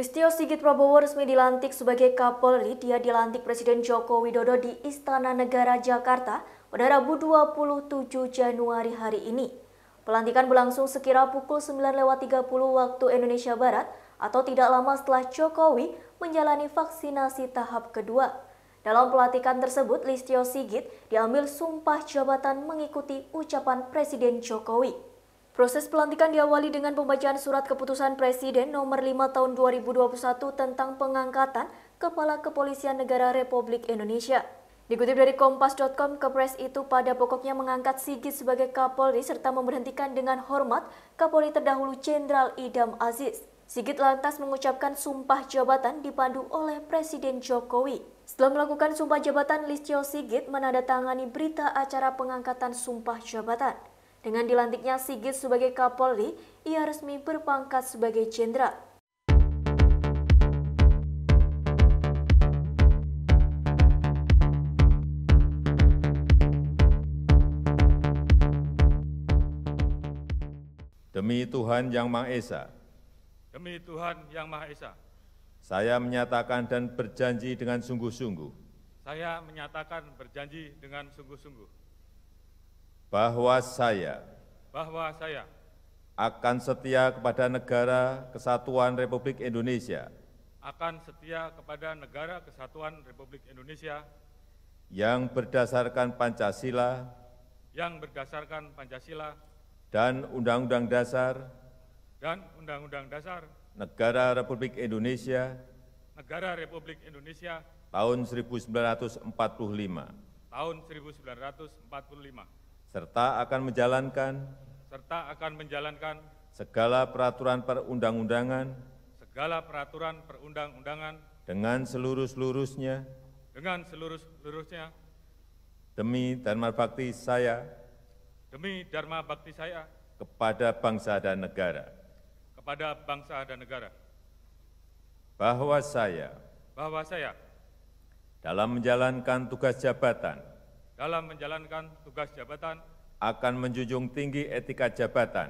Listio Sigit Prabowo resmi dilantik sebagai Kapolri. Dia dilantik Presiden Joko Widodo di Istana Negara Jakarta pada Rabu 27 Januari hari ini. Pelantikan berlangsung sekira pukul 9.30 waktu Indonesia Barat atau tidak lama setelah Jokowi menjalani vaksinasi tahap kedua. Dalam pelantikan tersebut, Listio Sigit diambil sumpah jabatan mengikuti ucapan Presiden Jokowi. Proses pelantikan diawali dengan pembacaan surat keputusan Presiden nomor 5 tahun 2021 tentang pengangkatan Kepala Kepolisian Negara Republik Indonesia. Dikutip dari Kompas.com, Kepres itu pada pokoknya mengangkat Sigit sebagai Kapolri serta memberhentikan dengan hormat Kapolri terdahulu Jenderal Idam Aziz. Sigit lantas mengucapkan sumpah jabatan dipandu oleh Presiden Jokowi. Setelah melakukan sumpah jabatan, Listio Sigit menandatangani berita acara pengangkatan sumpah jabatan. Dengan dilantiknya Sigit sebagai Kapolri, ia resmi berpangkat sebagai jenderal. Demi Tuhan Yang Maha Esa. Demi Tuhan Yang Maha Esa. Saya menyatakan dan berjanji dengan sungguh-sungguh. Saya menyatakan berjanji dengan sungguh-sungguh bahwa saya bahwa saya akan setia kepada negara kesatuan Republik Indonesia akan setia kepada negara kesatuan Republik Indonesia yang berdasarkan Pancasila yang berdasarkan Pancasila dan Undang-Undang Dasar dan Undang-Undang Dasar Negara Republik Indonesia Negara Republik Indonesia tahun 1945 tahun 1945 serta akan menjalankan serta akan menjalankan segala peraturan perundang-undangan segala peraturan perundang-undangan dengan seluruh-seluruhnya dengan seluruh-seluruhnya demi Dharma Bakti saya demi Dharma Bakti saya kepada bangsa dan negara kepada bangsa dan negara bahwa saya bahwa saya dalam menjalankan tugas jabatan dalam menjalankan tugas jabatan akan menjunjung tinggi etika jabatan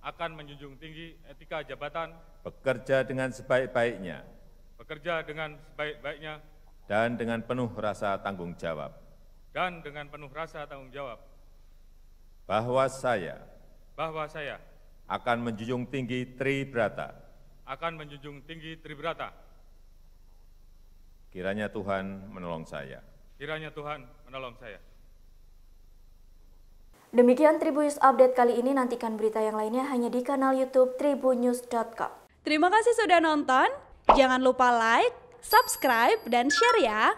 akan menjunjung tinggi etika jabatan bekerja dengan sebaik-baiknya bekerja dengan sebaik-baiknya dan dengan penuh rasa tanggung jawab dan dengan penuh rasa tanggung jawab bahwa saya bahwa saya akan menjunjung tinggi Tribrata akan menjunjung tinggi Tribrata Kiranya Tuhan menolong saya. Kiranya Tuhan menolong saya. Demikian Tribunnews News Update kali ini. Nantikan berita yang lainnya hanya di kanal YouTube tribunnews.com. Terima kasih sudah nonton. Jangan lupa like, subscribe, dan share ya.